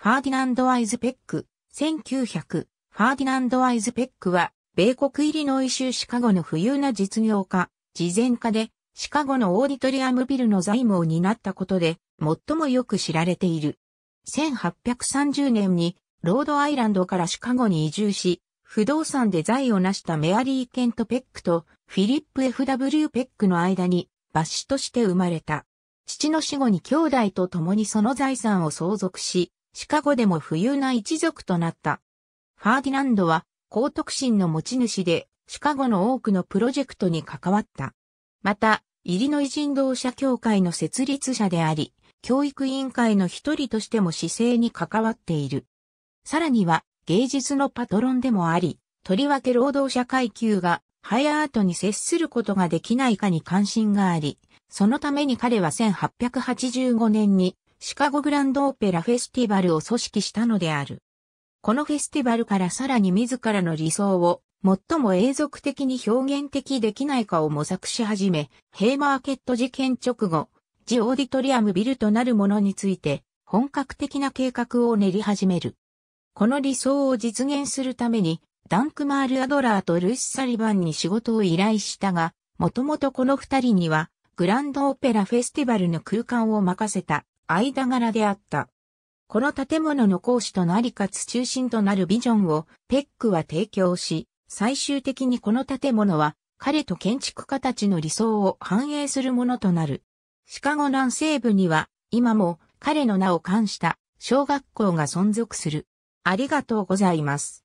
ファーディナンド・アイズペック、1900、ファーディナンド・アイズペックは、米国イリノイ州シカゴの富裕な実業家、慈善家で、シカゴのオーディトリアムビルの財務を担ったことで、最もよく知られている。1830年に、ロードアイランドからシカゴに移住し、不動産で財を成したメアリー・ケント・ペックとフィリップ・ F.W. ペックの間に、抜子として生まれた。父の死後に兄弟と共にその財産を相続し、シカゴでも富裕な一族となった。ファーディナンドは、高徳心の持ち主で、シカゴの多くのプロジェクトに関わった。また、イリノイ人同社協会の設立者であり、教育委員会の一人としても姿勢に関わっている。さらには、芸術のパトロンでもあり、とりわけ労働者階級がハイアートに接することができないかに関心があり、そのために彼は1885年にシカゴグランドオペラフェスティバルを組織したのである。このフェスティバルからさらに自らの理想を最も永続的に表現的できないかを模索し始め、ヘイマーケット事件直後、ジオーディトリアムビルとなるものについて本格的な計画を練り始める。この理想を実現するために、ダンクマール・アドラーとルイス・サリバンに仕事を依頼したが、もともとこの二人には、グランドオペラフェスティバルの空間を任せた間柄であった。この建物の講師となりかつ中心となるビジョンをペックは提供し、最終的にこの建物は彼と建築家たちの理想を反映するものとなる。シカゴ南西部には今も彼の名を冠した小学校が存続する。ありがとうございます。